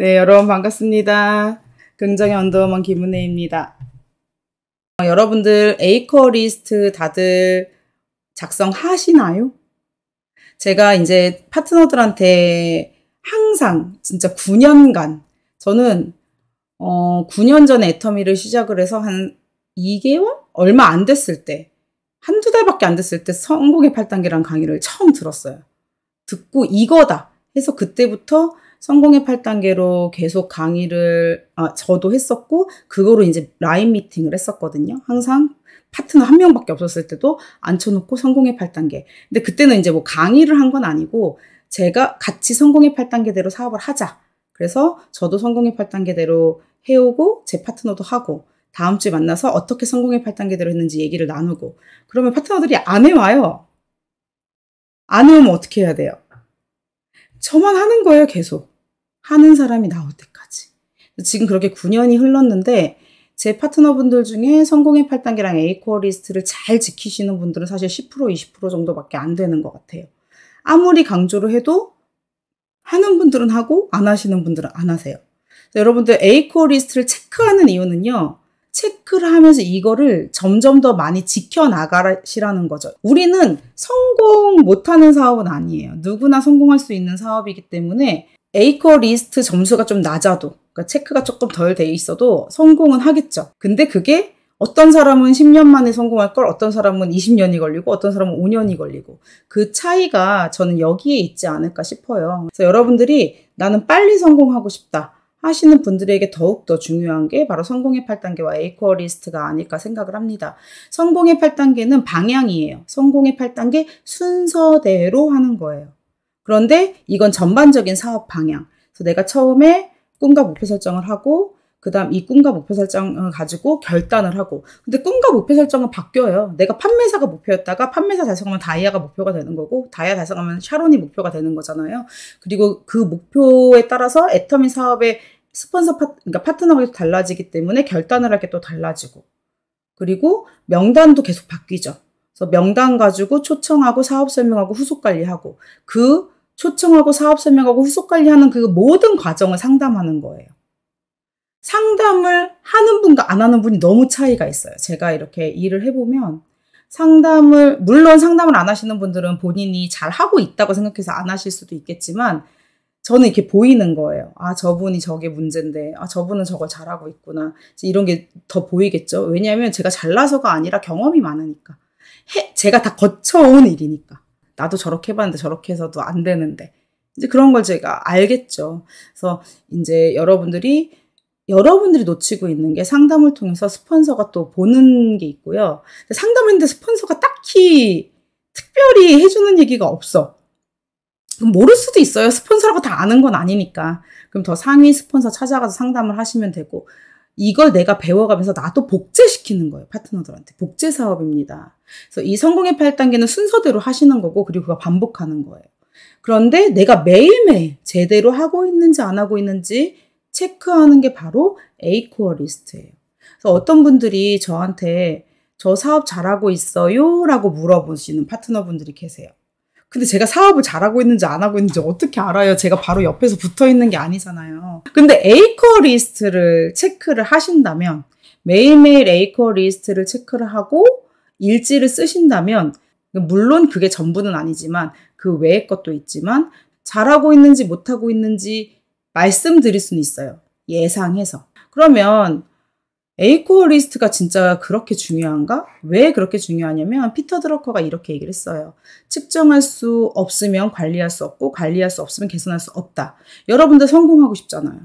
네, 여러분 반갑습니다. 긍정의 언더우먼 김은혜입니다. 어, 여러분들 에이커 리스트 다들 작성하시나요? 제가 이제 파트너들한테 항상 진짜 9년간 저는 어, 9년 전에 애터미를 시작을 해서 한 2개월? 얼마 안 됐을 때 한두 달밖에 안 됐을 때 성공의 8단계라는 강의를 처음 들었어요. 듣고 이거다 해서 그때부터 성공의 8단계로 계속 강의를 아, 저도 했었고 그거로 이제 라인 미팅을 했었거든요. 항상 파트너 한 명밖에 없었을 때도 앉혀놓고 성공의 8단계. 근데 그때는 이제 뭐 강의를 한 건 아니고 제가 같이 성공의 8단계대로 사업을 하자. 그래서 저도 성공의 8단계대로 해오고 제 파트너도 하고 다음 주에 만나서 어떻게 성공의 8단계대로 했는지 얘기를 나누고 그러면 파트너들이 안 해와요. 안 해오면 어떻게 해야 돼요? 저만 하는 거예요, 계속. 하는 사람이 나올 때까지. 지금 그렇게 9년이 흘렀는데 제 파트너분들 중에 성공의 8단계랑 에이코어 리스트를 잘 지키시는 분들은 사실 10% 20% 정도밖에 안 되는 것 같아요. 아무리 강조를 해도 하는 분들은 하고 안 하시는 분들은 안 하세요. 여러분들 에이코어 리스트를 체크하는 이유는요. 체크를 하면서 이거를 점점 더 많이 지켜나가시라는 거죠. 우리는 성공 못하는 사업은 아니에요. 누구나 성공할 수 있는 사업이기 때문에 에이커 리스트 점수가 좀 낮아도 그러니까 체크가 조금 덜 돼 있어도 성공은 하겠죠. 근데 그게 어떤 사람은 10년 만에 성공할 걸 어떤 사람은 20년이 걸리고 어떤 사람은 5년이 걸리고 그 차이가 저는 여기에 있지 않을까 싶어요. 그래서 여러분들이 나는 빨리 성공하고 싶다. 하시는 분들에게 더욱더 중요한 게 바로 성공의 8단계와 에이코리스트가 아닐까 생각을 합니다. 성공의 8단계는 방향이에요. 성공의 8단계 순서대로 하는 거예요. 그런데 이건 전반적인 사업 방향. 그래서 내가 처음에 꿈과 목표 설정을 하고 그 다음 이 꿈과 목표 설정을 가지고 결단을 하고 근데 꿈과 목표 설정은 바뀌어요 내가 판매사가 목표였다가 판매사 달성하면 다이아가 목표가 되는 거고 다이아 달성하면 샤론이 목표가 되는 거잖아요 그리고 그 목표에 따라서 애터미 사업의 스폰서 파, 그러니까 파트너가 달라지기 때문에 결단을 할 게 또 달라지고 그리고 명단도 계속 바뀌죠 그래서 명단 가지고 초청하고 사업 설명하고 후속 관리하고 그 초청하고 사업 설명하고 후속 관리하는 그 모든 과정을 상담하는 거예요. 상담을 하는 분과 안 하는 분이 너무 차이가 있어요. 제가 이렇게 일을 해보면 상담을 물론 상담을 안 하시는 분들은 본인이 잘 하고 있다고 생각해서 안 하실 수도 있겠지만 저는 이렇게 보이는 거예요. 아 저분이 저게 문제인데, 아 저분은 저걸 잘하고 있구나. 이런 게 더 보이겠죠. 왜냐하면 제가 잘나서가 아니라 경험이 많으니까. 해, 제가 다 거쳐온 일이니까. 나도 저렇게 해봤는데 저렇게 해서도 안 되는데. 이제 그런 걸 제가 알겠죠. 그래서 이제 여러분들이 여러분들이 놓치고 있는 게 상담을 통해서 스폰서가 또 보는 게 있고요. 상담했는데 스폰서가 딱히 특별히 해주는 얘기가 없어. 모를 수도 있어요. 스폰서라고 다 아는 건 아니니까. 그럼 더 상위 스폰서 찾아가서 상담을 하시면 되고. 이걸 내가 배워가면서 나도 복제시키는 거예요. 파트너들한테. 복제 사업입니다. 그래서 이 성공의 8단계는 순서대로 하시는 거고, 그리고 그거 반복하는 거예요. 그런데 내가 매일매일 제대로 하고 있는지 안 하고 있는지 체크하는 게 바로 에이코어 리스트예요. 그래서 어떤 분들이 저한테 저 사업 잘하고 있어요? 라고 물어보시는 파트너분들이 계세요. 근데 제가 사업을 잘하고 있는지 안 하고 있는지 어떻게 알아요? 제가 바로 옆에서 붙어 있는 게 아니잖아요. 근데 에이커 리스트를 체크를 하신다면 매일매일 에이커 리스트를 체크를 하고 일지를 쓰신다면 물론 그게 전부는 아니지만 그 외의 것도 있지만 잘하고 있는지 못하고 있는지 말씀드릴 수는 있어요. 예상해서. 그러면 에이코어리스트가 진짜 그렇게 중요한가? 왜 그렇게 중요하냐면 피터 드러커가 이렇게 얘기를 했어요. 측정할 수 없으면 관리할 수 없고 관리할 수 없으면 개선할 수 없다. 여러분들 성공하고 싶잖아요.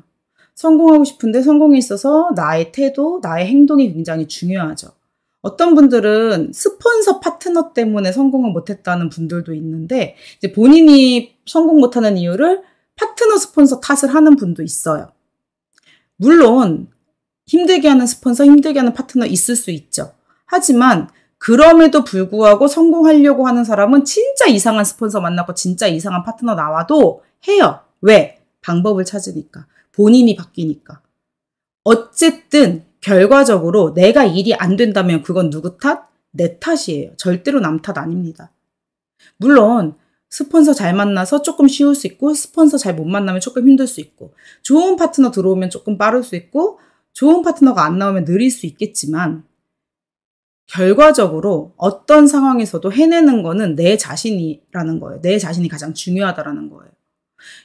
성공하고 싶은데 성공에 있어서 나의 태도, 나의 행동이 굉장히 중요하죠. 어떤 분들은 스폰서 파트너 때문에 성공을 못했다는 분들도 있는데 이제 본인이 성공 못하는 이유를 파트너 스폰서 탓을 하는 분도 있어요. 물론 힘들게 하는 스폰서, 힘들게 하는 파트너 있을 수 있죠. 하지만 그럼에도 불구하고 성공하려고 하는 사람은 진짜 이상한 스폰서 만나고 진짜 이상한 파트너 나와도 해요. 왜? 방법을 찾으니까. 본인이 바뀌니까. 어쨌든 결과적으로 내가 일이 안 된다면 그건 누구 탓? 내 탓이에요. 절대로 남 탓 아닙니다. 물론 스폰서 잘 만나서 조금 쉬울 수 있고 스폰서 잘 못 만나면 조금 힘들 수 있고 좋은 파트너 들어오면 조금 빠를 수 있고 좋은 파트너가 안 나오면 느릴 수 있겠지만 결과적으로 어떤 상황에서도 해내는 거는 내 자신이라는 거예요. 내 자신이 가장 중요하다라는 거예요.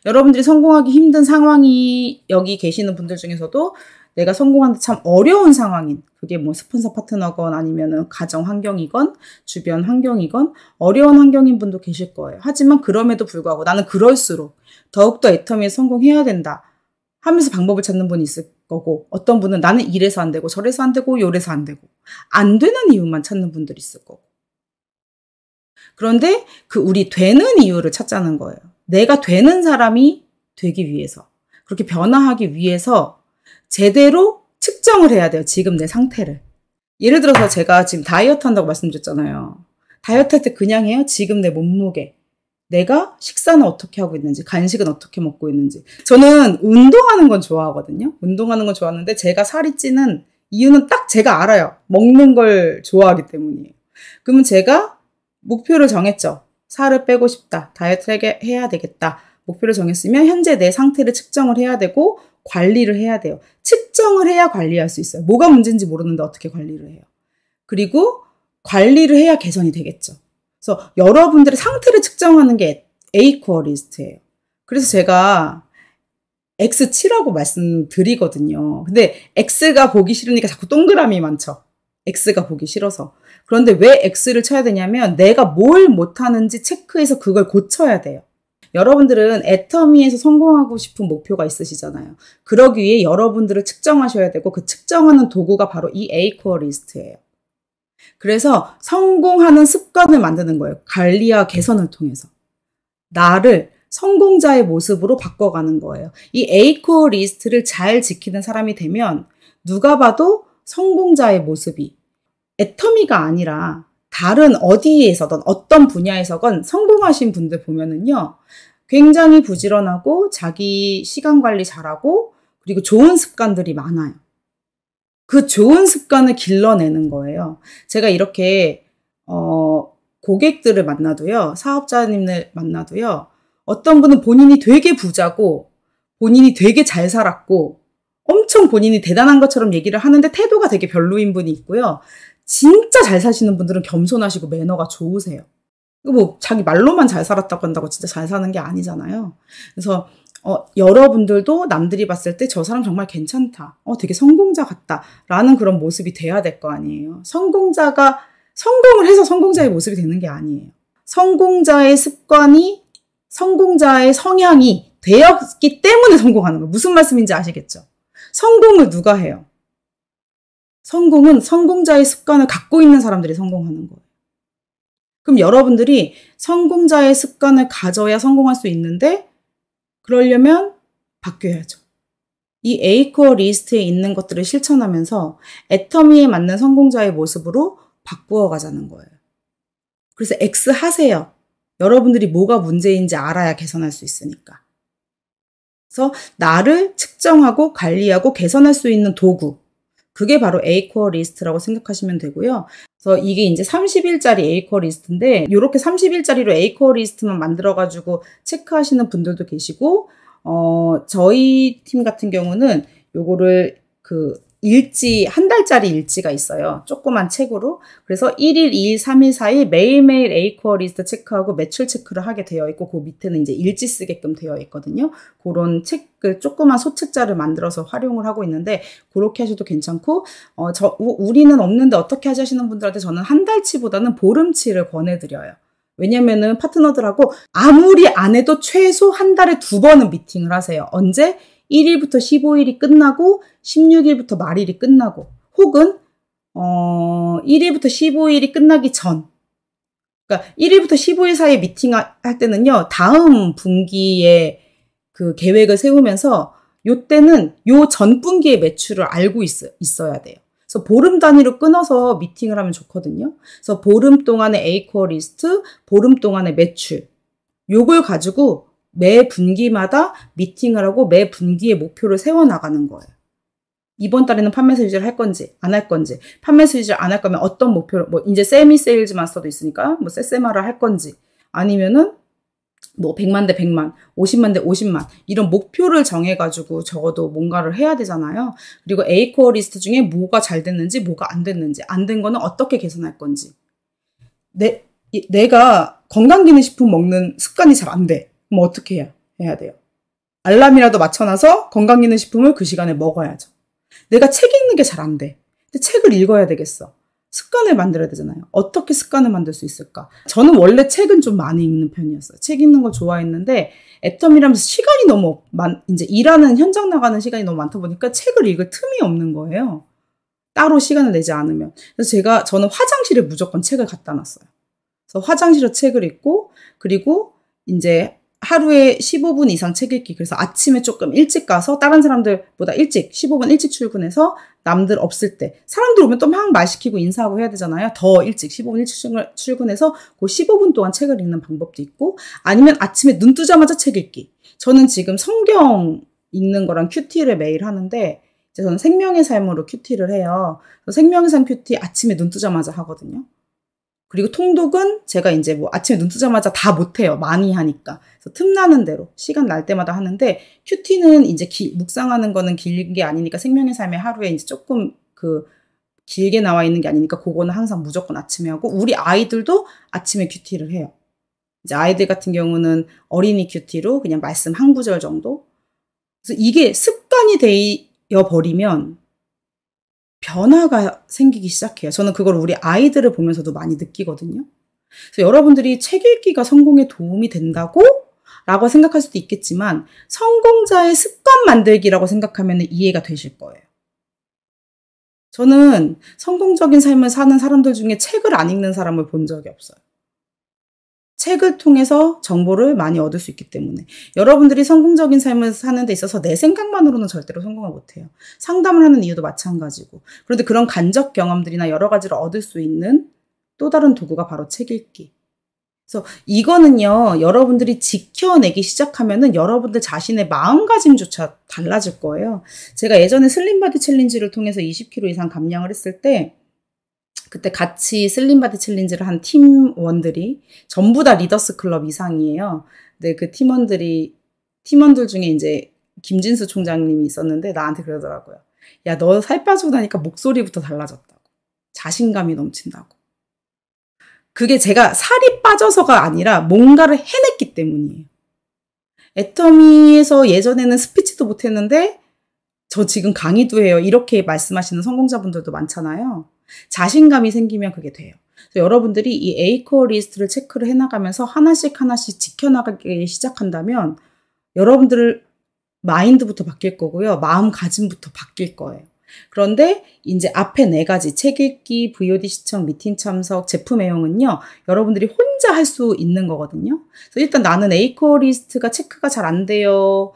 여러분들이 성공하기 힘든 상황이 여기 계시는 분들 중에서도 내가 성공하는데 참 어려운 상황인 그게 뭐 스폰서 파트너건 아니면은 가정 환경이건 주변 환경이건 어려운 환경인 분도 계실 거예요. 하지만 그럼에도 불구하고 나는 그럴수록 더욱더 애터미에 성공해야 된다 하면서 방법을 찾는 분이 있을 거예요. 거고 어떤 분은 나는 이래서 안 되고 저래서 안 되고 요래서 안 되고 안 되는 이유만 찾는 분들이 있을 거고 그런데 그 우리 되는 이유를 찾자는 거예요. 내가 되는 사람이 되기 위해서 그렇게 변화하기 위해서 제대로 측정을 해야 돼요. 지금 내 상태를. 예를 들어서 제가 지금 다이어트 한다고 말씀드렸잖아요. 다이어트 할 때 그냥 해요? 지금 내 몸무게, 내가 식사는 어떻게 하고 있는지, 간식은 어떻게 먹고 있는지. 저는 운동하는 건 좋아하거든요. 운동하는 건 좋아하는데 제가 살이 찌는 이유는 딱 제가 알아요. 먹는 걸 좋아하기 때문이에요. 그러면 제가 목표를 정했죠. 살을 빼고 싶다. 다이어트를 해야 되겠다. 목표를 정했으면 현재 내 상태를 측정을 해야 되고 관리를 해야 돼요. 측정을 해야 관리할 수 있어요. 뭐가 문제인지 모르는데 어떻게 관리를 해요. 그리고 관리를 해야 개선이 되겠죠. 그래서 여러분들의 상태를 측정하는 게에이쿠리스트예요 그래서 제가 X7라고 말씀드리거든요. 근데 X가 보기 싫으니까 자꾸 동그라미 많죠. X가 보기 싫어서. 그런데 왜 X를 쳐야 되냐면 내가 뭘 못하는지 체크해서 그걸 고쳐야 돼요. 여러분들은 애터미에서 성공하고 싶은 목표가 있으시잖아요. 그러기 위해 여러분들을 측정하셔야 되고 그 측정하는 도구가 바로 이에이코 리스트예요. 그래서 성공하는 습관을 만드는 거예요. 관리와 개선을 통해서. 나를 성공자의 모습으로 바꿔가는 거예요. 이에이코 리스트를 잘 지키는 사람이 되면 누가 봐도 성공자의 모습이 애터미가 아니라 다른 어디에서든 어떤 분야에서건 성공하신 분들 보면은요. 굉장히 부지런하고 자기 시간 관리 잘하고 그리고 좋은 습관들이 많아요. 그 좋은 습관을 길러내는 거예요. 제가 이렇게 어, 고객들을 만나도요, 사업자님을 만나도요, 어떤 분은 본인이 되게 부자고, 본인이 되게 잘 살았고, 엄청 본인이 대단한 것처럼 얘기를 하는데 태도가 되게 별로인 분이 있고요. 진짜 잘 사시는 분들은 겸손하시고 매너가 좋으세요. 뭐 자기 말로만 잘 살았다고 한다고 진짜 잘 사는 게 아니잖아요. 그래서 어, 여러분들도 남들이 봤을 때 저 사람 정말 괜찮다. 어, 되게 성공자 같다. 라는 그런 모습이 돼야 될 거 아니에요. 성공자가, 성공을 해서 성공자의 모습이 되는 게 아니에요. 성공자의 습관이, 성공자의 성향이 되었기 때문에 성공하는 거. 무슨 말씀인지 아시겠죠? 성공을 누가 해요? 성공은 성공자의 습관을 갖고 있는 사람들이 성공하는 거예요. 그럼 여러분들이 성공자의 습관을 가져야 성공할 수 있는데 그러려면 바뀌어야죠. 이에이코어 리스트에 있는 것들을 실천하면서 애터미에 맞는 성공자의 모습으로 바꾸어 가자는 거예요. 그래서 X 하세요. 여러분들이 뭐가 문제인지 알아야 개선할 수 있으니까. 그래서 나를 측정하고 관리하고 개선할 수 있는 도구. 그게 바로 에이코어 리스트라고 생각하시면 되고요. 그래서 이게 이제 30일짜리 에이커 리스트인데 이렇게 30일짜리로 에이커 리스트만 만들어가지고 체크하시는 분들도 계시고 어 저희 팀 같은 경우는 요거를 그 일지, 한 달짜리 일지가 있어요. 조그만 책으로. 그래서 1일, 2일, 3일, 4일 매일매일 에이코어 리스트 체크하고 매출 체크를 하게 되어 있고, 그 밑에는 이제 일지 쓰게끔 되어 있거든요. 그런 책, 그 조그만 소책자를 만들어서 활용을 하고 있는데, 그렇게 하셔도 괜찮고, 어, 저, 우리는 없는데 어떻게 하 하시는 분들한테 저는 한 달치보다는 보름치를 권해드려요. 왜냐면은 파트너들하고 아무리 안 해도 최소 한 달에 두 번은 미팅을 하세요. 언제? 1일부터 15일이 끝나고 16일부터 말일이 끝나고 혹은 어 1일부터 15일이 끝나기 전 그러니까 1일부터 15일 사이 미팅할 때는요. 다음 분기에 그 계획을 세우면서 요때는 요 전 분기의 매출을 알고 있어, 있어야 돼요. 그래서 보름 단위로 끊어서 미팅을 하면 좋거든요. 그래서 보름 동안의 에이코어 리스트, 보름 동안의 매출 요걸 가지고 매 분기마다 미팅을 하고 매 분기의 목표를 세워나가는 거예요. 이번 달에는 판매 수익을 할 건지 안 할 건지 판매 수익을 안할 거면 어떤 목표로 뭐 이제 세미 세일즈 마스터도 있으니까 뭐 세세마를 할 건지 아니면은 뭐 100만 대 100만, 50만 대 50만 이런 목표를 정해가지고 적어도 뭔가를 해야 되잖아요. 그리고 에이코어 리스트 중에 뭐가 잘 됐는지 뭐가 안 됐는지 안 된 거는 어떻게 개선할 건지 내, 내가 건강기능식품 먹는 습관이 잘 안 돼. 그럼 어떻게 해야, 해야 돼요? 알람이라도 맞춰놔서 건강기능식품을 그 시간에 먹어야죠. 내가 책 읽는 게 잘 안 돼. 근데 책을 읽어야 되겠어. 습관을 만들어야 되잖아요. 어떻게 습관을 만들 수 있을까? 저는 원래 책은 좀 많이 읽는 편이었어요. 책 읽는 걸 좋아했는데 애텀이라면서 시간이 너무 많, 이제 일하는 현장 나가는 시간이 너무 많다 보니까 책을 읽을 틈이 없는 거예요. 따로 시간을 내지 않으면. 그래서 제가 저는 화장실에 무조건 책을 갖다 놨어요. 그래서 화장실에 책을 읽고 그리고 이제 하루에 15분 이상 책 읽기. 그래서 아침에 조금 일찍 가서 다른 사람들보다 일찍 15분 일찍 출근해서 남들 없을 때 사람들 오면 또 막 말 시키고 인사하고 해야 되잖아요. 더 일찍 15분 일찍 출근해서 그 15분 동안 책을 읽는 방법도 있고 아니면 아침에 눈 뜨자마자 책 읽기. 저는 지금 성경 읽는 거랑 큐티를 매일 하는데 이제 저는 생명의 삶으로 큐티를 해요. 생명의 삶 큐티 아침에 눈 뜨자마자 하거든요. 그리고 통독은 제가 이제 뭐 아침에 눈 뜨자마자 다 못해요. 많이 하니까. 그래서 틈나는 대로, 시간 날 때마다 하는데, 큐티는 이제 기, 묵상하는 거는 길게 아니니까 생명의 삶의 하루에 이제 조금 그 길게 나와 있는 게 아니니까 그거는 항상 무조건 아침에 하고, 우리 아이들도 아침에 큐티를 해요. 이제 아이들 같은 경우는 어린이 큐티로 그냥 말씀 한 구절 정도? 그래서 이게 습관이 되어 버리면 변화가 생기기 시작해요. 저는 그걸 우리 아이들을 보면서도 많이 느끼거든요. 그래서 여러분들이 책 읽기가 성공에 도움이 된다고? 라고 생각할 수도 있겠지만, 성공자의 습관 만들기라고 생각하면 이해가 되실 거예요. 저는 성공적인 삶을 사는 사람들 중에 책을 안 읽는 사람을 본 적이 없어요. 책을 통해서 정보를 많이 얻을 수 있기 때문에 여러분들이 성공적인 삶을 사는 데 있어서 내 생각만으로는 절대로 성공을 못해요. 상담을 하는 이유도 마찬가지고 그런데 그런 간접 경험들이나 여러 가지를 얻을 수 있는 또 다른 도구가 바로 책 읽기. 그래서 이거는요 여러분들이 지켜내기 시작하면은 여러분들 자신의 마음가짐조차 달라질 거예요. 제가 예전에 슬림바디 챌린지를 통해서 20kg 이상 감량을 했을 때 그때 같이 슬림바디 챌린지를 한 팀원들이 전부 다 리더스 클럽 이상이에요. 근데 그 팀원들이, 팀원들 중에 이제 김진수 총장님이 있었는데 나한테 그러더라고요. 야, 너 살 빠지고 나니까 목소리부터 달라졌다고. 자신감이 넘친다고. 그게 제가 살이 빠져서가 아니라 뭔가를 해냈기 때문이에요. 애터미에서 예전에는 스피치도 못했는데 저 지금 강의도 해요. 이렇게 말씀하시는 성공자분들도 많잖아요. 자신감이 생기면 그게 돼요. 여러분들이 이에이코 리스트를 체크를 해나가면서 하나씩 하나씩 지켜나가기 시작한다면 여러분들 마인드부터 바뀔 거고요. 마음가짐부터 바뀔 거예요. 그런데 이제 앞에 네 가지 책 읽기, VOD 시청, 미팅 참석, 제품 애용은요. 여러분들이 혼자 할 수 있는 거거든요. 그래서 일단 나는 에이코 리스트가 체크가 잘 안 돼요.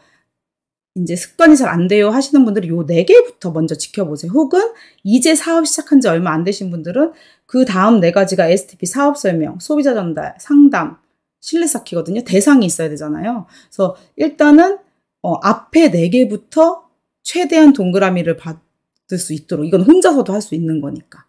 이제 습관이 잘 안 돼요 하시는 분들은 요네 개부터 먼저 지켜보세요. 혹은 이제 사업 시작한 지 얼마 안 되신 분들은 그 다음 네 가지가 STP 사업 설명, 소비자 전달, 상담, 신뢰 쌓기거든요. 대상이 있어야 되잖아요. 그래서 일단은 어, 앞에 네 개부터 최대한 동그라미를 받을 수 있도록 이건 혼자서도 할 수 있는 거니까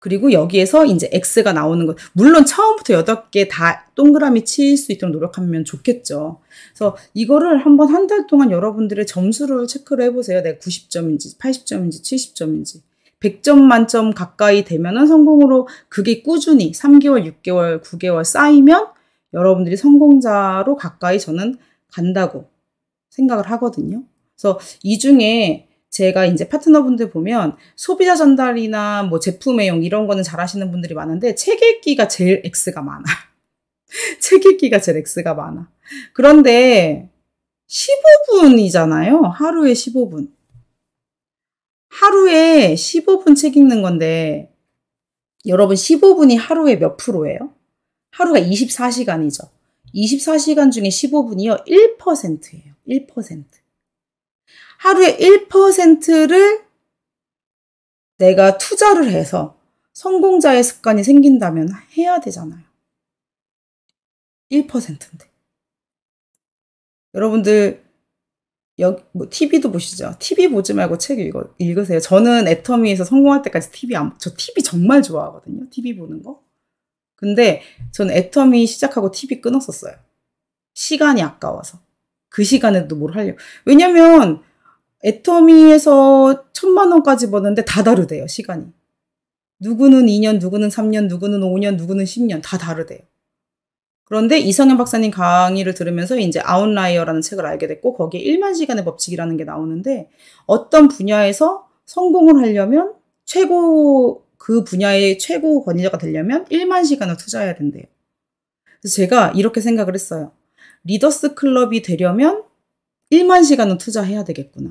그리고 여기에서 이제 x가 나오는 것. 물론 처음부터 8개다 동그라미 칠 수 있도록 노력하면 좋겠죠. 그래서 이거를 한번 한 달 동안 여러분들의 점수를 체크를 해보세요. 내가 90점인지 80점인지 70점인지. 100점 만점 가까이 되면은 성공으로 그게 꾸준히 3개월, 6개월, 9개월 쌓이면 여러분들이 성공자로 가까이 저는 간다고 생각을 하거든요. 그래서 이 중에 제가 이제 파트너분들 보면 소비자 전달이나 뭐 제품 애용 이런 거는 잘하시는 분들이 많은데 책 읽기가 제일 X가 많아. 책 읽기가 제일 X가 많아. 그런데 15분이잖아요. 하루에 15분. 하루에 15분 책 읽는 건데 여러분 15분이 하루에 몇 프로예요? 하루가 24시간이죠. 24시간 중에 15분이요. 1%예요. 1%. 하루에 1%를 내가 투자를 해서 성공자의 습관이 생긴다면 해야 되잖아요. 1%인데. 여러분들, 여기, 뭐, TV도 보시죠? TV 보지 말고 책 읽어, 읽으세요. 저는 애터미에서 성공할 때까지 TV 안, 저 TV 정말 좋아하거든요. TV 보는 거. 근데 저는 애터미 시작하고 TV 끊었었어요. 시간이 아까워서. 그 시간에도 뭘 하려고. 왜냐면 애터미에서 천만 원까지 버는데 다 다르대요, 시간이. 누구는 2년, 누구는 3년, 누구는 5년, 누구는 10년 다 다르대요. 그런데 이상현 박사님 강의를 들으면서 이제 아웃라이어라는 책을 알게 됐고 거기에 1만 시간의 법칙이라는 게 나오는데 어떤 분야에서 성공을 하려면 최고 그 분야의 최고 권위자가 되려면 1만 시간을 투자해야 된대요. 그래서 제가 이렇게 생각을 했어요. 리더스 클럽이 되려면 1만 시간은 투자해야 되겠구나.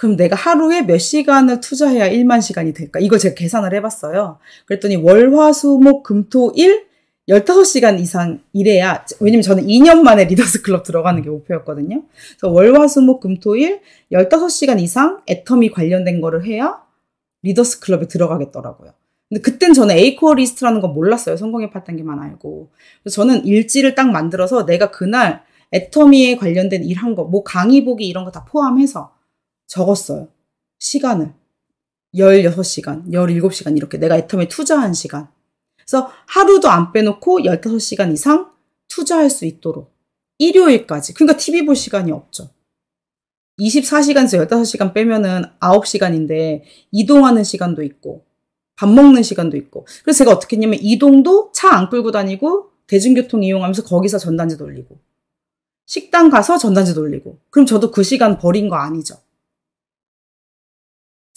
그럼 내가 하루에 몇 시간을 투자해야 1만 시간이 될까? 이거 제가 계산을 해봤어요. 그랬더니 월, 화, 수, 목, 금, 토, 일 15시간 이상 일해야, 왜냐면 저는 2년 만에 리더스 클럽 들어가는 게 목표였거든요. 그래서 월, 화, 수, 목, 금, 토, 일 15시간 이상 애텀이 관련된 거를 해야 리더스 클럽에 들어가겠더라고요. 근데 그땐 저는 에이코어 리스트라는 건 몰랐어요. 성공의 8던게만 알고. 그래서 저는 일지를 딱 만들어서 내가 그날 애터미에 관련된 일 한 거, 뭐 강의보기 이런 거 다 포함해서 적었어요. 시간을. 16시간, 17시간 이렇게 내가 애텀에 투자한 시간. 그래서 하루도 안 빼놓고 15시간 이상 투자할 수 있도록. 일요일까지. 그러니까 TV 볼 시간이 없죠. 24시간에서 15시간 빼면은 9시간인데 이동하는 시간도 있고 밥 먹는 시간도 있고 그래서 제가 어떻게 했냐면 이동도 차 안 끌고 다니고 대중교통 이용하면서 거기서 전단지 돌리고 식당 가서 전단지 돌리고 그럼 저도 그 시간 버린 거 아니죠.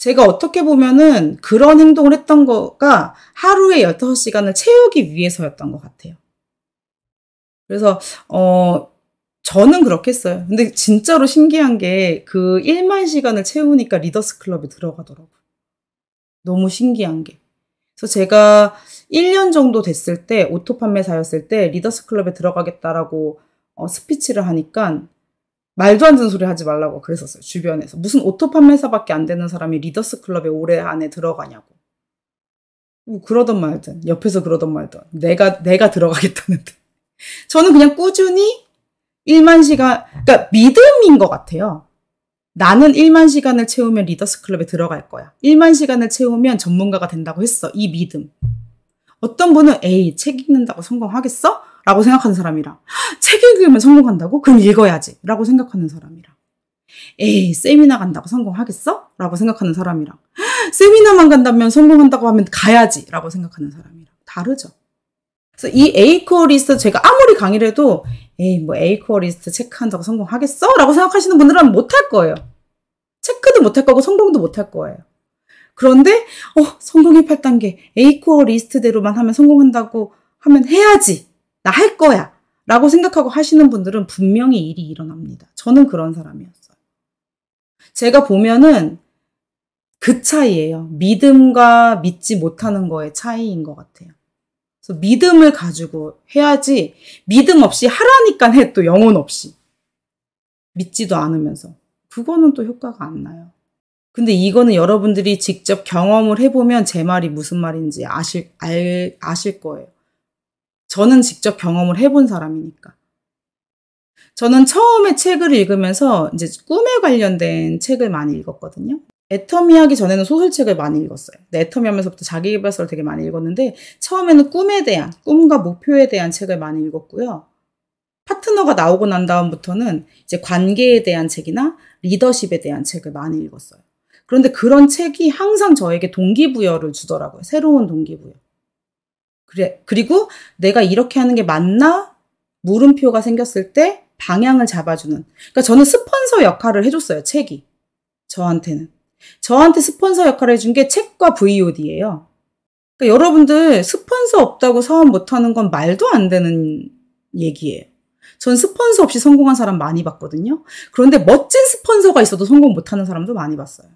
제가 어떻게 보면은 그런 행동을 했던 거가 하루에 16시간을 채우기 위해서였던 것 같아요. 그래서, 어, 저는 그렇게 했어요. 근데 진짜로 신기한 게 그 1만 시간을 채우니까 리더스 클럽에 들어가더라고요. 너무 신기한 게. 그래서 제가 1년 정도 됐을 때, 오토 판매사였을 때 리더스 클럽에 들어가겠다라고 어, 스피치를 하니까 말도 안 되는 소리 하지 말라고 그랬었어요. 주변에서. 무슨 오토 판매사밖에 안 되는 사람이 리더스 클럽에 올해 안에 들어가냐고. 뭐 그러던 말든 옆에서 그러던 말든 내가 내가 들어가겠다는데 저는 그냥 꾸준히 1만 시간 그러니까 믿음인 것 같아요. 나는 1만 시간을 채우면 리더스 클럽에 들어갈 거야. 1만 시간을 채우면 전문가가 된다고 했어. 이 믿음. 어떤 분은 에이 책 읽는다고 성공하겠어? 라고 생각하는 사람이랑 책 읽으면 성공한다고? 그럼 읽어야지 라고 생각하는 사람이랑 에이 세미나 간다고 성공하겠어? 라고 생각하는 사람이랑 세미나만 간다면 성공한다고 하면 가야지 라고 생각하는 사람이랑 다르죠. 그래서 이 A코어 리스트 제가 아무리 강의를 해도 에이 뭐 A코어 리스트 체크한다고 성공하겠어? 라고 생각하시는 분들은 못할 거예요. 체크도 못할 거고 성공도 못할 거예요. 그런데 어 성공의 8단계 에이코어 리스트대로만 하면 성공한다고 하면 해야지 나할 거야. 라고 생각하고 하시는 분들은 분명히 일이 일어납니다. 저는 그런 사람이었어요. 제가 보면은 그 차이예요. 믿음과 믿지 못하는 거의 차이인 것 같아요. 그래서 믿음을 가지고 해야지 믿음 없이 하라니까 해 또 영혼 없이 믿지도 않으면서 그거는 또 효과가 안 나요. 근데 이거는 여러분들이 직접 경험을 해보면 제 말이 무슨 말인지 아실 알, 아실 거예요. 저는 직접 경험을 해본 사람이니까. 저는 처음에 책을 읽으면서 이제 꿈에 관련된 책을 많이 읽었거든요. 애터미 하기 전에는 소설책을 많이 읽었어요. 애터미 하면서부터 자기계발서를 되게 많이 읽었는데 처음에는 꿈에 대한, 꿈과 목표에 대한 책을 많이 읽었고요. 파트너가 나오고 난 다음부터는 이제 관계에 대한 책이나 리더십에 대한 책을 많이 읽었어요. 그런데 그런 책이 항상 저에게 동기부여를 주더라고요. 새로운 동기부여. 그래, 그리고 내가 이렇게 하는 게 맞나? 물음표가 생겼을 때 방향을 잡아주는. 그러니까 저는 스폰서 역할을 해줬어요, 책이. 저한테는. 저한테 스폰서 역할을 해준 게 책과 VOD예요. 그러니까 여러분들 스폰서 없다고 사업 못하는 건 말도 안 되는 얘기예요. 전 스폰서 없이 성공한 사람 많이 봤거든요. 그런데 멋진 스폰서가 있어도 성공 못하는 사람도 많이 봤어요.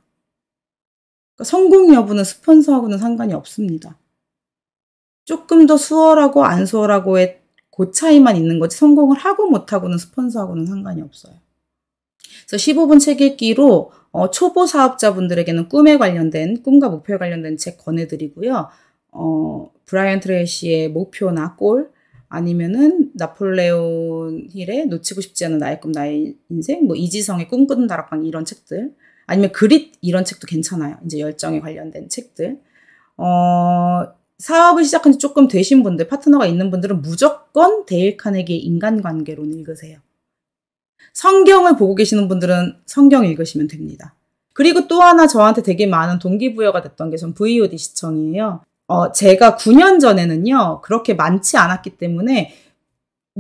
그러니까 성공 여부는 스폰서하고는 상관이 없습니다. 조금 더 수월하고 안 수월하고의 그 차이만 있는 거지 성공을 하고 못하고는 스폰서하고는 상관이 없어요. 그래서 15분 책 읽기로 어, 초보 사업자분들에게는 꿈에 관련된 꿈과 목표에 관련된 책 권해드리고요. 어, 브라이언 트레이시의 목표나 꼴 아니면은 나폴레온 힐의 놓치고 싶지 않은 나의 꿈 나의 인생 뭐 이지성의 꿈꾸는 다락방 이런 책들 아니면 그릿 이런 책도 괜찮아요. 이제 열정에 관련된 책들 어, 사업을 시작한 지 조금 되신 분들, 파트너가 있는 분들은 무조건 데일 카네기의 인간관계론 읽으세요. 성경을 보고 계시는 분들은 성경 읽으시면 됩니다. 그리고 또 하나 저한테 되게 많은 동기부여가 됐던 게 전 VOD 시청이에요. 어, 제가 9년 전에는요, 그렇게 많지 않았기 때문에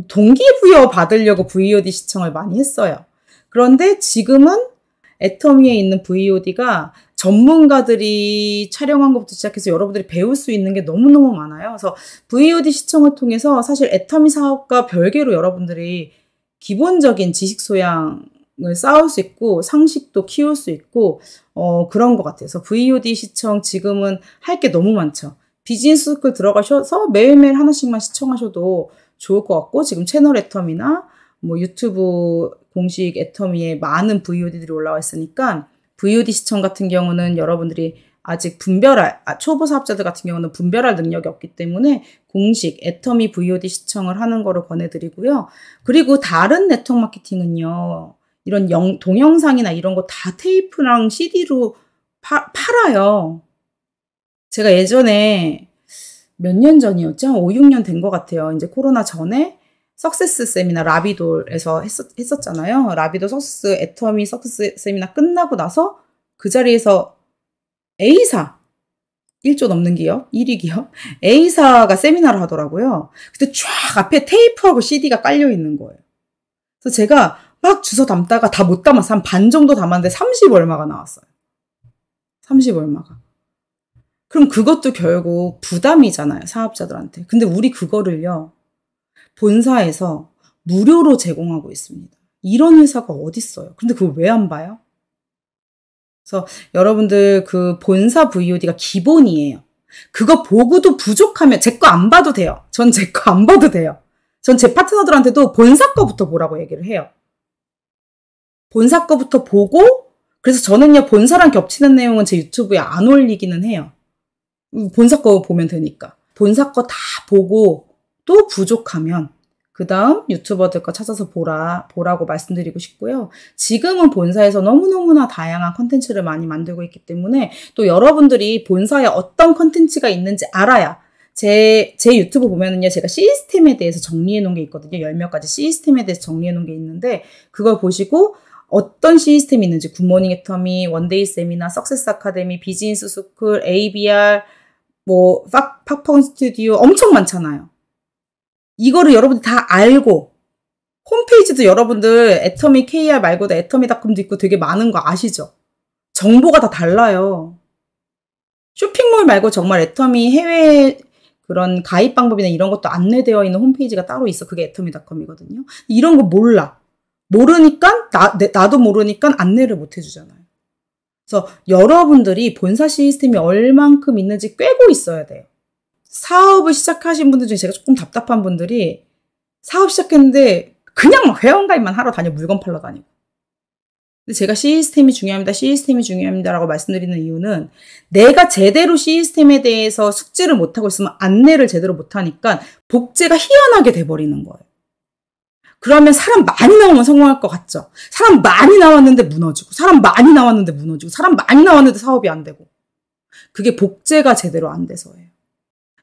동기부여 받으려고 VOD 시청을 많이 했어요. 그런데 지금은 애터미에 있는 VOD가 전문가들이 촬영한 것부터 시작해서 여러분들이 배울 수 있는 게 너무너무 많아요. 그래서 VOD 시청을 통해서 사실 애터미 사업과 별개로 여러분들이 기본적인 지식 소양을 쌓을 수 있고 상식도 키울 수 있고 어, 그런 것 같아요. 그래서 VOD 시청 지금은 할 게 너무 많죠. 비즈니스 스쿨 들어가셔서 매일매일 하나씩만 시청하셔도 좋을 것 같고 지금 채널 애터미나뭐 유튜브 공식 애터미에 많은 VOD들이 올라와 있으니까 VOD 시청 같은 경우는 여러분들이 아직 분별할, 아, 초보 사업자들 같은 경우는 분별할 능력이 없기 때문에 공식, 애터미 VOD 시청을 하는 거를 권해드리고요. 그리고 다른 네트워크 마케팅은요, 이런 영, 동영상이나 이런 거 다 테이프랑 CD로 파, 팔아요. 제가 예전에 몇 년 전이었죠? 5, 6년 된 것 같아요. 이제 코로나 전에 석세스 세미나 라비돌에서 했었, 했었잖아요. 라비돌 석세스 애터미 석세스 세미나 끝나고 나서 그 자리에서 A사 1조 넘는 기업, 1위 기업, A사가 세미나를 하더라고요. 그때 쫙 앞에 테이프하고 CD가 깔려 있는 거예요. 그래서 제가 막주소 담다가 다 못 담았어. 한반 정도 담았는데 30 얼마가 나왔어요. 30 얼마가. 그럼 그것도 결국 부담이잖아요, 사업자들한테. 근데 우리 그거를요, 본사에서 무료로 제공하고 있습니다. 이런 회사가 어딨어요? 근데 그걸 왜 안 봐요? 그래서 여러분들 그 본사 VOD가 기본이에요. 그거 보고도 부족하면 제 거 안 봐도 돼요. 전 제 거 안 봐도 돼요. 전 제 파트너들한테도 본사 거부터 보라고 얘기를 해요. 본사 거부터 보고 그래서 저는요 본사랑 겹치는 내용은 제 유튜브에 안 올리기는 해요. 음, 본사 거 보면 되니까. 본사 거 다 보고 또 부족하면 그 다음 유튜버들 거 찾아서 보라, 보라고 말씀드리고 싶고요. 지금은 본사에서 너무너무나 다양한 컨텐츠를 많이 만들고 있기 때문에 또 여러분들이 본사에 어떤 컨텐츠가 있는지 알아야 제, 제 유튜브 보면은요, 제가 시스템에 대해서 정리해 놓은 게 있거든요. 열 몇 가지 시스템에 대해서 정리해 놓은 게 있는데, 그걸 보시고, 어떤 시스템이 있는지, 굿모닝 애터미, 원데이 세미나, 석세스 아카데미, 비즈니스 스쿨, ABR, 뭐, 팝 팝펑 스튜디오, 엄청 많잖아요. 이거를 여러분들 다 알고 홈페이지도 여러분들 애터미 KR 말고도 애터미닷컴도 있고 되게 많은 거 아시죠? 정보가 다 달라요. 쇼핑몰 말고 정말 애터미 해외 그런 가입 방법이나 이런 것도 안내되어 있는 홈페이지가 따로 있어. 그게 애터미닷컴이거든요. 이런 거 몰라. 모르니까 나, 나도 모르니까 안내를 못 해주잖아요. 그래서 여러분들이 본사 시스템이 얼만큼 있는지 꿰고 있어야 돼요. 사업을 시작하신 분들 중에 제가 조금 답답한 분들이 사업 시작했는데 그냥 막 회원가입만 하러 다녀 물건 팔러 다니고. 근데 제가 시스템이 중요합니다. 시스템이 중요합니다라고 말씀드리는 이유는 내가 제대로 시스템에 대해서 숙지를 못하고 있으면 안내를 제대로 못하니까 복제가 희연하게 돼버리는 거예요. 그러면 사람 많이 나오면 성공할 것 같죠? 사람 많이 나왔는데 무너지고, 사람 많이 나왔는데 무너지고, 사람 많이 나왔는데 사업이 안 되고. 그게 복제가 제대로 안 돼서예요.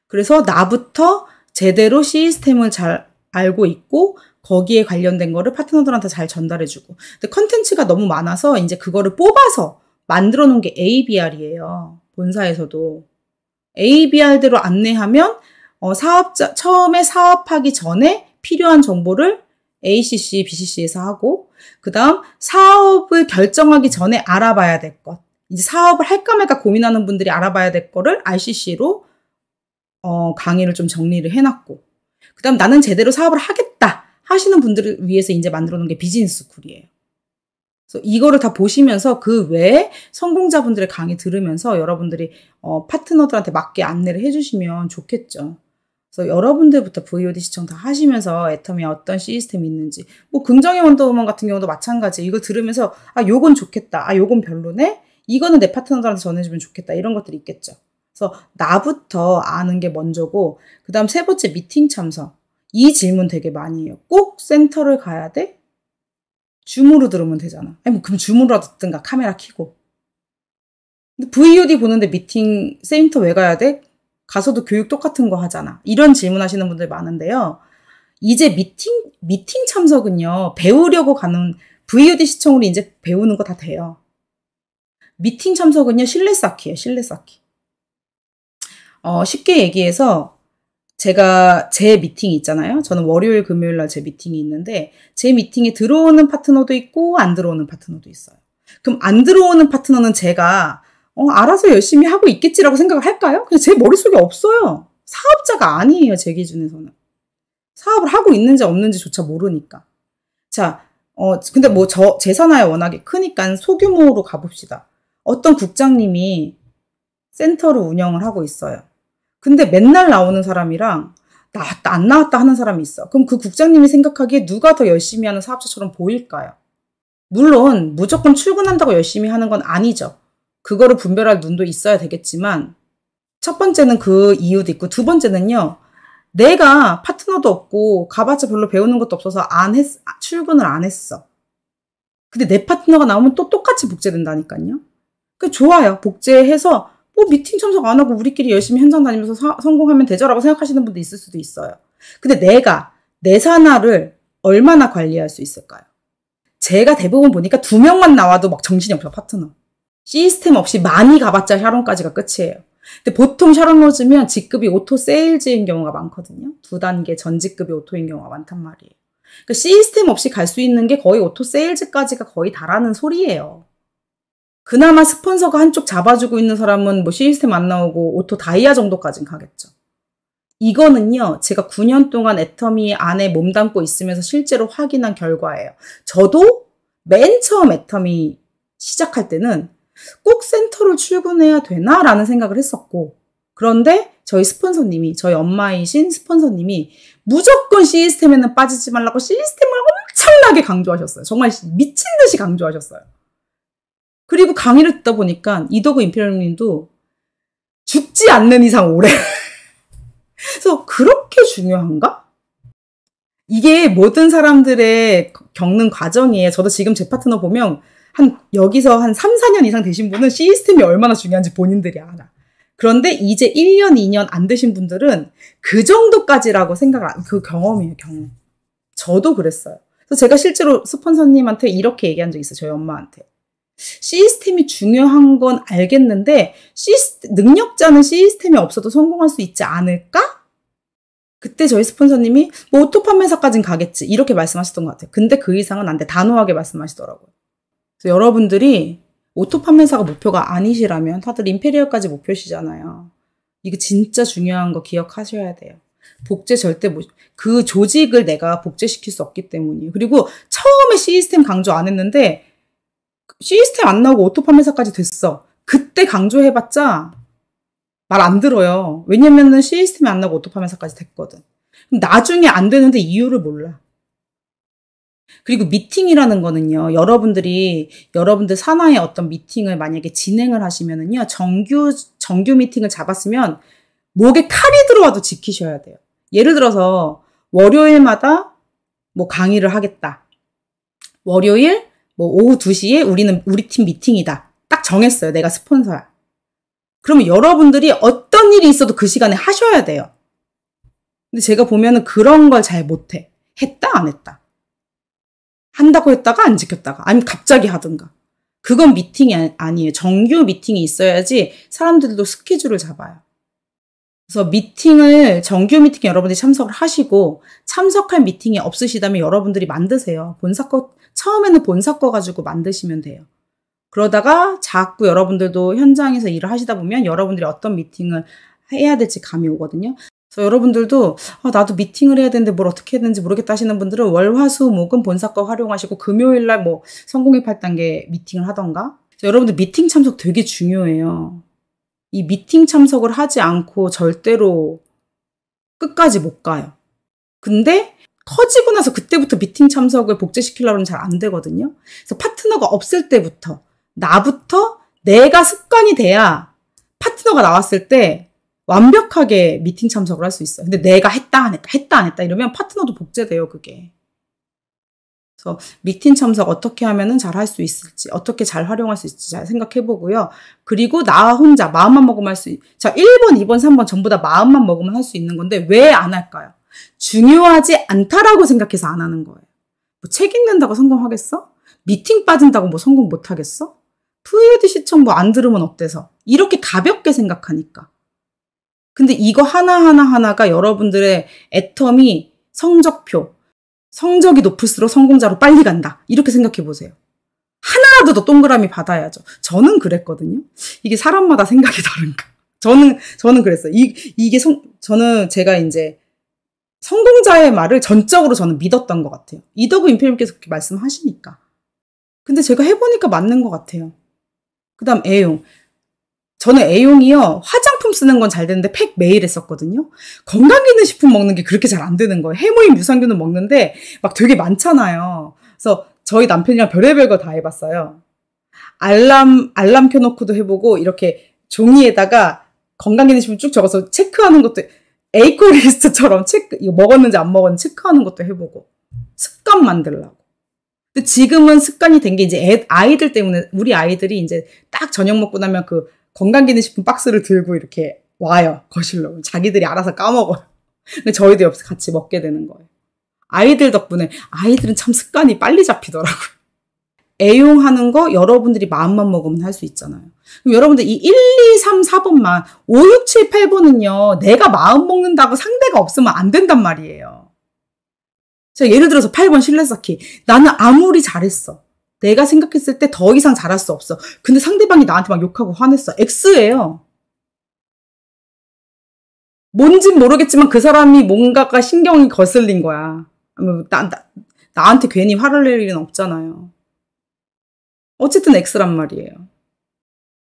그래서 나부터 제대로 시스템을 잘 알고 있고 거기에 관련된 거를 파트너들한테 잘 전달해주고. 근데 컨텐츠가 너무 많아서 이제 그거를 뽑아서 만들어 놓은 게 ABR이에요. 본사에서도. ABR대로 안내하면 어, 사업자, 처음에 사업하기 전에 필요한 정보를 ACC, BCC에서 하고, 그 다음 사업을 결정하기 전에 알아봐야 될 것. 이제 사업을 할까 말까 고민하는 분들이 알아봐야 될 거를 RCC로 어, 강의를 좀 정리를 해놨고 그다음 나는 제대로 사업을 하겠다 하시는 분들을 위해서 이제 만들어 놓은 게 비즈니스 쿨이에요. 그래서 이거를 다 보시면서 그 외에 성공자분들의 강의 들으면서 여러분들이 어, 파트너들한테 맞게 안내를 해주시면 좋겠죠. 그래서 여러분들부터 VOD 시청 다 하시면서 애텀이 어떤 시스템이 있는지 뭐 긍정의 원더우먼 같은 경우도 마찬가지 이거 들으면서 아 요건 좋겠다 아 요건 별로네 이거는 내 파트너들한테 전해주면 좋겠다 이런 것들이 있겠죠. 그래서 나부터 아는 게 먼저고 그 다음 세 번째 미팅 참석. 이 질문 되게 많이 해요. 꼭 센터를 가야 돼? 줌으로 들으면 되잖아. 아니, 뭐, 그럼 줌으로 듣든가 카메라 켜고. 근데 VOD 보는데 미팅 센터 왜 가야 돼? 가서도 교육 똑같은 거 하잖아. 이런 질문 하시는 분들 많은데요. 이제 미팅, 미팅 참석은요, 배우려고 가는, VOD 시청으로 이제 배우는 거 다 돼요. 미팅 참석은요, 실내 쌓기예요, 실내 쌓기. 어, 쉽게 얘기해서 제가 제 미팅이 있잖아요. 저는 월요일, 금요일 날 제 미팅이 있는데 제 미팅에 들어오는 파트너도 있고 안 들어오는 파트너도 있어요. 그럼 안 들어오는 파트너는 제가 어, 알아서 열심히 하고 있겠지라고 생각을 할까요? 그냥 제 머릿속에 없어요. 사업자가 아니에요, 제 기준에서는. 사업을 하고 있는지 없는지조차 모르니까. 자, 어, 근데 뭐 저, 재산화에 워낙에 크니까 소규모로 가봅시다. 어떤 국장님이 센터를 운영을 하고 있어요. 근데 맨날 나오는 사람이랑 나왔다 안 나왔다 하는 사람이 있어. 그럼 그 국장님이 생각하기에 누가 더 열심히 하는 사업자처럼 보일까요? 물론 무조건 출근한다고 열심히 하는 건 아니죠. 그거를 분별할 눈도 있어야 되겠지만 첫 번째는 그 이유도 있고 두 번째는요. 내가 파트너도 없고 가봤자 별로 배우는 것도 없어서 안 했, 출근을 안 했어. 근데 내 파트너가 나오면 또 똑같이 복제된다니까요. 그 좋아요. 복제해서 어, 미팅 참석 안 하고 우리끼리 열심히 현장 다니면서 사, 성공하면 되죠라고 생각하시는 분도 있을 수도 있어요. 근데 내가 내 산하를 얼마나 관리할 수 있을까요? 제가 대부분 보니까 두 명만 나와도 막 정신이 없어 파트너. 시스템 없이 많이 가봤자 샤론까지가 끝이에요. 근데 보통 샤론 로즈면 직급이 오토 세일즈인 경우가 많거든요. 두 단계 전직급이 오토인 경우가 많단 말이에요. 그 시스템 없이 갈 수 있는 게 거의 오토 세일즈까지가 거의 다라는 소리예요. 그나마 스폰서가 한쪽 잡아주고 있는 사람은 뭐 시스템 안 나오고 오토 다이아 정도까진 가겠죠. 이거는요, 제가 9년 동안 애터미 안에 몸담고 있으면서 실제로 확인한 결과예요. 저도 맨 처음 애터미 시작할 때는 꼭 센터를 출근해야 되나? 라는 생각을 했었고, 그런데 저희 스폰서님이, 저희 엄마이신 스폰서님이 무조건 시스템에는 빠지지 말라고 시스템을 엄청나게 강조하셨어요. 정말 미친 듯이 강조하셨어요. 그리고 강의를 듣다 보니까 이덕우 임페리얼님도 죽지 않는 이상 오래. 그래서 그렇게 중요한가? 이게 모든 사람들의 겪는 과정이에요. 저도 지금 제 파트너 보면 한 여기서 한 3, 4년 이상 되신 분은 시스템이 얼마나 중요한지 본인들이 알아. 그런데 이제 1년, 2년 안 되신 분들은 그 정도까지라고 생각을 그 경험이에요, 경험. 저도 그랬어요. 그래서 제가 실제로 스폰서님한테 이렇게 얘기한 적 있어요, 저희 엄마한테. 시스템이 중요한 건 알겠는데 시스템, 능력자는 시스템이 없어도 성공할 수 있지 않을까? 그때 저희 스폰서님이 뭐 오토 판매사까진 가겠지 이렇게 말씀하셨던 것 같아요. 근데 그 이상은 안 돼 단호하게 말씀하시더라고요. 그래서 여러분들이 오토 판매사가 목표가 아니시라면 다들 임페리얼까지 목표시잖아요. 이거 진짜 중요한 거 기억하셔야 돼요. 복제 절대 못, 그 조직을 내가 복제시킬 수 없기 때문이에요. 그리고 처음에 시스템 강조 안 했는데 시스템 안 나오고 오토 판매사까지 됐어. 그때 강조해봤자 말 안 들어요. 왜냐면은 시스템이 안 나오고 오토 판매사까지 됐거든. 나중에 안 되는데 이유를 몰라. 그리고 미팅이라는 거는요, 여러분들이, 여러분들 산하의 어떤 미팅을 만약에 진행을 하시면은요, 정규, 정규 미팅을 잡았으면, 목에 칼이 들어와도 지키셔야 돼요. 예를 들어서, 월요일마다 뭐 강의를 하겠다. 월요일, 뭐 오후 2시에 우리는 우리 팀 미팅이다. 딱 정했어요. 내가 스폰서야. 그러면 여러분들이 어떤 일이 있어도 그 시간에 하셔야 돼요. 근데 제가 보면은 그런 걸 잘 못해. 했다, 안 했다. 한다고 했다가 안 지켰다가, 아니면 갑자기 하든가. 그건 미팅이 아, 아니에요. 정규 미팅이 있어야지 사람들도 스케줄을 잡아요. 그래서 미팅을, 정규 미팅 여러분들이 참석을 하시고, 참석할 미팅이 없으시다면 여러분들이 만드세요. 본사 거 처음에는 본 섞어가지고 만드시면 돼요. 그러다가 자꾸 여러분들도 현장에서 일을 하시다 보면 여러분들이 어떤 미팅을 해야 될지 감이 오거든요. 그래서 여러분들도 아, 나도 미팅을 해야 되는데 뭘 어떻게 해야 되는지 모르겠다 하시는 분들은 월 화 수목은 본사과 활용하시고 금요일날 뭐 성공의 8단계 미팅을 하던가 그래서 여러분들 미팅 참석 되게 중요해요. 이 미팅 참석을 하지 않고 절대로 끝까지 못 가요. 근데 터지고 나서 그때부터 미팅 참석을 복제시키려면 잘 안 되거든요. 그래서 파트너가 없을 때부터 나부터 내가 습관이 돼야 파트너가 나왔을 때 완벽하게 미팅 참석을 할 수 있어요. 근데 내가 했다 안 했다 했다 안 했다 이러면 파트너도 복제돼요 그게. 그래서 미팅 참석 어떻게 하면은 잘 할 수 있을지 어떻게 잘 활용할 수 있을지 잘 생각해 보고요. 그리고 나 혼자 마음만 먹으면 할 수. 있... 자 1번, 2번, 3번 전부 다 마음만 먹으면 할 수 있는 건데 왜 안 할까요? 중요하지 않다라고 생각해서 안 하는 거예요. 뭐책 읽는다고 성공하겠어? 미팅 빠진다고 뭐 성공 못 하겠어? 푸이드 시청 뭐 안 들으면 어때서? 이렇게 가볍게 생각하니까. 근데 이거 하나하나하나가 여러분들의 애텀이 성적표, 성적이 높을수록 성공자로 빨리 간다. 이렇게 생각해 보세요. 하나라도 더 동그라미 받아야죠. 저는 그랬거든요. 이게 사람마다 생각이 다른가. 저는, 저는 그랬어요. 이, 이게 성, 저는 제가 이제 성공자의 말을 전적으로 저는 믿었던 것 같아요. 이덕우 임페님께서 그렇게 말씀하시니까. 근데 제가 해보니까 맞는 것 같아요. 그 다음 애용. 저는 애용이요. 화장품 쓰는 건 잘 되는데 팩 매일 했었거든요. 건강기능식품 먹는 게 그렇게 잘 안 되는 거예요. 해모임 유산균은 먹는데 막 되게 많잖아요. 그래서 저희 남편이랑 별의별 거 다 해봤어요. 알람, 알람 켜놓고도 해보고 이렇게 종이에다가 건강기능식품 쭉 적어서 체크하는 것도 에이코 리스트처럼 체크, 이거 먹었는지 안 먹었는지 체크하는 것도 해보고. 습관 만들라고. 근데 지금은 습관이 된 게 이제 애, 아이들 때문에 우리 아이들이 이제 딱 저녁 먹고 나면 그 건강기능식품 박스를 들고 이렇게 와요. 거실로. 자기들이 알아서 까먹어요. 근데 저희도 옆에서 같이 먹게 되는 거예요. 아이들 덕분에 아이들은 참 습관이 빨리 잡히더라고요. 애용하는 거 여러분들이 마음만 먹으면 할 수 있잖아요. 그럼 여러분들 이 1, 2, 3, 4번만 5, 6, 7, 8번은요. 내가 마음 먹는다고 상대가 없으면 안 된단 말이에요. 자, 예를 들어서 8번 실내 쌓기. 나는 아무리 잘했어. 내가 생각했을 때 더 이상 잘할 수 없어. 근데 상대방이 나한테 막 욕하고 화냈어. X예요. 뭔진 모르겠지만 그 사람이 뭔가가 신경이 거슬린 거야. 나, 나, 나한테 괜히 화를 낼 일은 없잖아요. 어쨌든 X란 말이에요.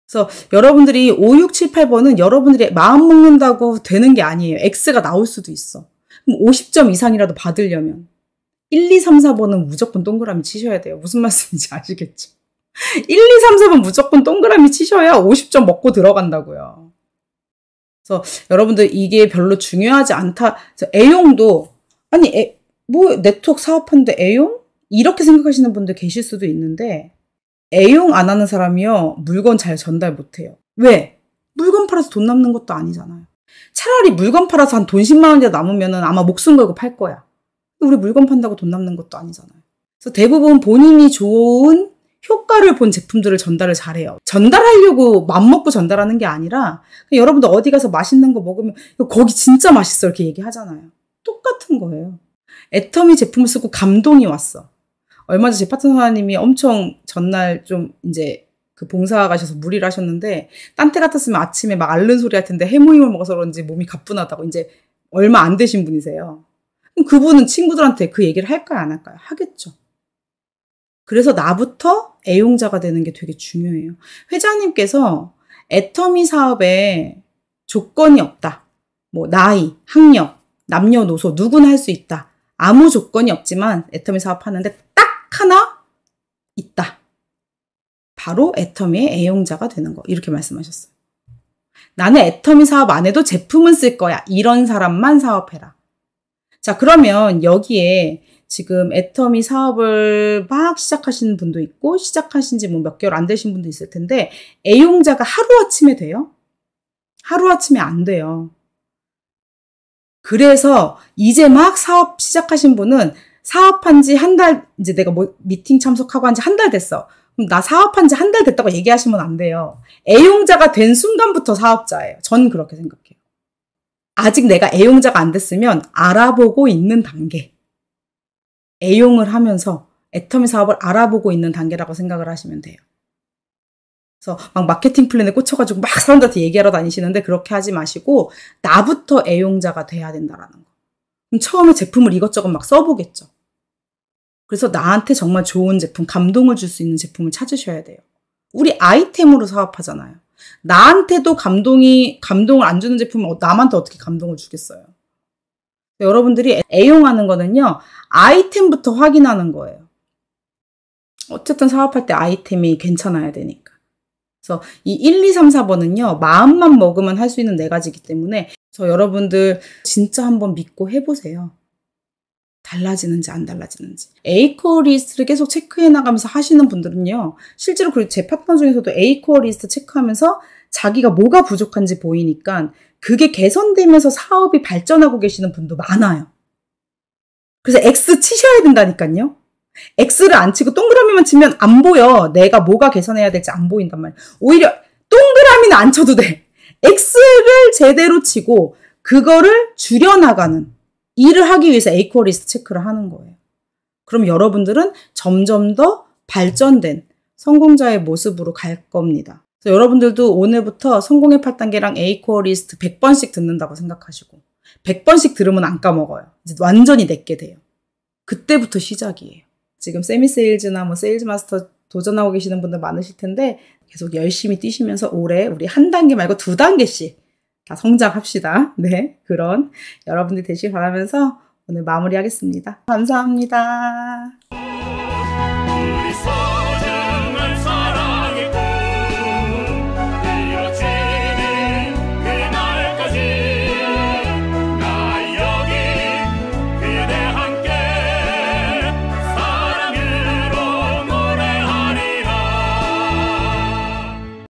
그래서 여러분들이 5, 6, 7, 8번은 여러분들이 마음 먹는다고 되는 게 아니에요. X가 나올 수도 있어. 그럼 50점 이상이라도 받으려면 1, 2, 3, 4번은 무조건 동그라미 치셔야 돼요. 무슨 말씀인지 아시겠죠? 1, 2, 3, 4번 무조건 동그라미 치셔야 50점 먹고 들어간다고요. 그래서 여러분들 이게 별로 중요하지 않다. 그래서 애용도 아니 애, 뭐 네트워크 사업하는데 애용? 이렇게 생각하시는 분들 계실 수도 있는데 애용 안 하는 사람이요. 물건 잘 전달 못 해요. 왜? 물건 팔아서 돈 남는 것도 아니잖아요. 차라리 물건 팔아서 한 돈 10만 원이라 남으면 아마 목숨 걸고 팔 거야. 우리 물건 판다고 돈 남는 것도 아니잖아요. 그래서 대부분 본인이 좋은 효과를 본 제품들을 전달을 잘해요. 전달하려고 맘먹고 전달하는 게 아니라 여러분들 어디 가서 맛있는 거 먹으면 거기 진짜 맛있어 이렇게 얘기하잖아요. 똑같은 거예요. 애터미 제품을 쓰고 감동이 왔어. 얼마 전제 파트너님이 엄청 전날 좀 이제 그 봉사 가셔서 무리를 하셨는데 딴 때 같았으면 아침에 막 앓는 소리 할 텐데 해모임을 먹어서 그런지 몸이 가뿐하다고 이제 얼마 안 되신 분이세요. 그럼 그분은 친구들한테 그 얘기를 할까요 안 할까요? 하겠죠. 그래서 나부터 애용자가 되는 게 되게 중요해요. 회장님께서 애터미 사업에 조건이 없다. 뭐 나이, 학력, 남녀노소 누구나 할 수 있다. 아무 조건이 없지만 애터미 사업하는데 하나 있다. 바로 애터미의 애용자가 되는 거. 이렇게 말씀하셨어요. 나는 애터미 사업 안 해도 제품은 쓸 거야. 이런 사람만 사업해라. 자, 그러면 여기에 지금 애터미 사업을 막 시작하시는 분도 있고, 시작하신 지 뭐 몇 개월 안 되신 분도 있을 텐데, 애용자가 하루아침에 돼요? 하루아침에 안 돼요. 그래서 이제 막 사업 시작하신 분은 사업한 지 한 달 이제 내가 뭐 미팅 참석하고 한 지 한 달 됐어. 그럼 나 사업한 지 한 달 됐다고 얘기하시면 안 돼요. 애용자가 된 순간부터 사업자예요. 전 그렇게 생각해요. 아직 내가 애용자가 안 됐으면 알아보고 있는 단계. 애용을 하면서 애터미 사업을 알아보고 있는 단계라고 생각을 하시면 돼요. 그래서 막 마케팅 플랜에 꽂혀가지고 막 사람들한테 얘기하러 다니시는데 그렇게 하지 마시고 나부터 애용자가 돼야 된다라는 거. 그럼 처음에 제품을 이것저것 막 써보겠죠. 그래서 나한테 정말 좋은 제품, 감동을 줄 수 있는 제품을 찾으셔야 돼요. 우리 아이템으로 사업하잖아요. 나한테도 감동이, 감동을 안 주는 제품은 어, 남한테 어떻게 감동을 주겠어요. 여러분들이 애용하는 거는요, 아이템부터 확인하는 거예요. 어쨌든 사업할 때 아이템이 괜찮아야 되니까. 그래서 이 1, 2, 3, 4번은요, 마음만 먹으면 할 수 있는 네 가지이기 때문에, 저 여러분들 진짜 한번 믿고 해보세요. 달라지는지 안 달라지는지. 에이코어 리스트를 계속 체크해 나가면서 하시는 분들은요. 실제로 그리고 제 파트너 중에서도 에이코어 리스트 체크하면서 자기가 뭐가 부족한지 보이니까 그게 개선되면서 사업이 발전하고 계시는 분도 많아요. 그래서 X 치셔야 된다니까요. X를 안 치고 동그라미만 치면 안 보여. 내가 뭐가 개선해야 될지 안 보인단 말이에요 오히려 동그라미는 안 쳐도 돼. X를 제대로 치고 그거를 줄여나가는 일을 하기 위해서 에이코리스 체크를 하는 거예요. 그럼 여러분들은 점점 더 발전된 성공자의 모습으로 갈 겁니다. 그래서 여러분들도 오늘부터 성공의 8단계랑 에이코리스트 100번씩 듣는다고 생각하시고 100번씩 들으면 안 까먹어요. 이제 완전히 내게 돼요. 그때부터 시작이에요. 지금 세미세일즈나 뭐 세일즈마스터 도전하고 계시는 분들 많으실 텐데 계속 열심히 뛰시면서 올해 우리 한 단계 말고 두 단계씩 다 성장합시다. 네. 그런 여러분들 되시길 바라면서 오늘 마무리하겠습니다. 감사합니다.